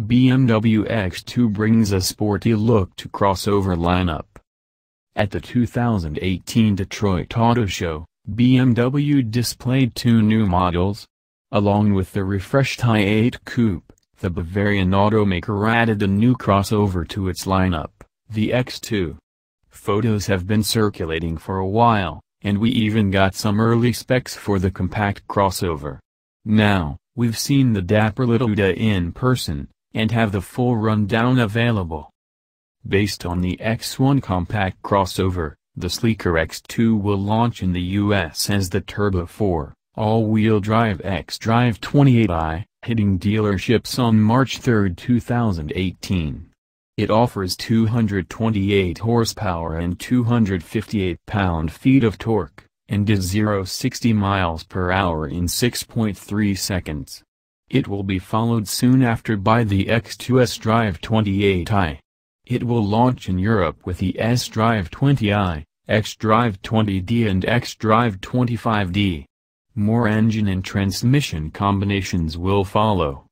BMW X2 brings a sporty look to crossover lineup. At the 2018 Detroit Auto Show, BMW displayed two new models. Along with the refreshed i8 coupe, the Bavarian automaker added a new crossover to its lineup, the X2. Photos have been circulating for a while, and we even got some early specs for the compact crossover. Now, we've seen the dapper little Uda in person, and have the full rundown available. Based on the X1 compact crossover, the sleeker X2 will launch in the US as the Turbo 4, all-wheel drive xDrive 28i, hitting dealerships on March 3, 2018. It offers 228 horsepower and 258 pound-feet of torque, and is 0-60 miles per hour in 6.3 seconds. It will be followed soon after by the X2S Drive 28i. It will launch in Europe with the S Drive 20i, X Drive 20D and X Drive 25D. More engine and transmission combinations will follow.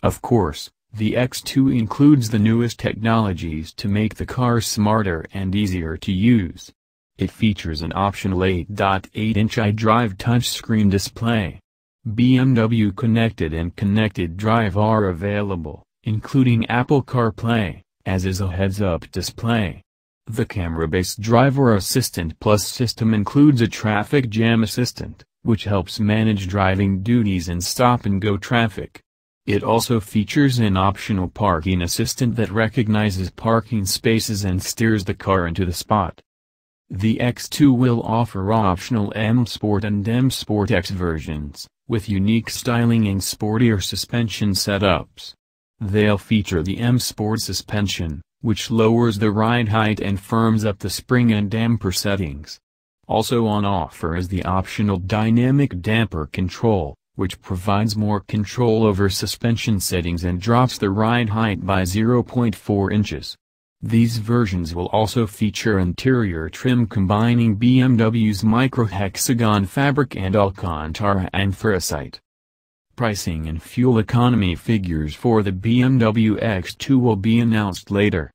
Of course, the X2 includes the newest technologies to make the car smarter and easier to use. It features an optional 8.8-inch iDrive touchscreen display BMW Connected and Connected Drive are available, including Apple CarPlay, as is a heads-up display. The camera-based driver assistant plus system includes a traffic jam assistant, which helps manage driving duties in stop-and-go traffic. It also features an optional parking assistant that recognizes parking spaces and steers the car into the spot. The X2 will offer optional M Sport and M Sport X versions, with unique styling and sportier suspension setups. They'll feature the M Sport suspension, which lowers the ride height and firms up the spring and damper settings. Also on offer is the optional dynamic damper control, which provides more control over suspension settings and drops the ride height by 0.4 inches. These versions will also feature interior trim combining BMW's microhexagon fabric and Alcantara anthracite. Pricing and fuel economy figures for the BMW X2 will be announced later.